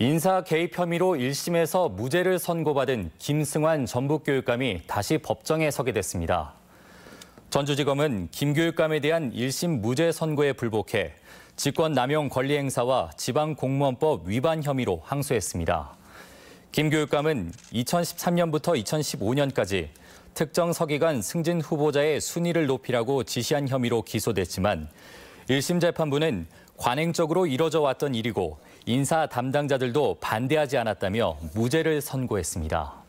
인사 개입 혐의로 1심에서 무죄를 선고받은 김승환 전북교육감이 다시 법정에 서게 됐습니다. 전주지검은 김 교육감에 대한 1심 무죄 선고에 불복해 직권남용 권리행사와 지방공무원법 위반 혐의로 항소했습니다. 김 교육감은 2013년부터 2015년까지 특정 서기관 승진 후보자의 순위를 높이라고 지시한 혐의로 기소됐지만 1심 재판부는 관행적으로 이뤄져 왔던 일이고 인사 담당자들도 반대하지 않았다며 무죄를 선고했습니다.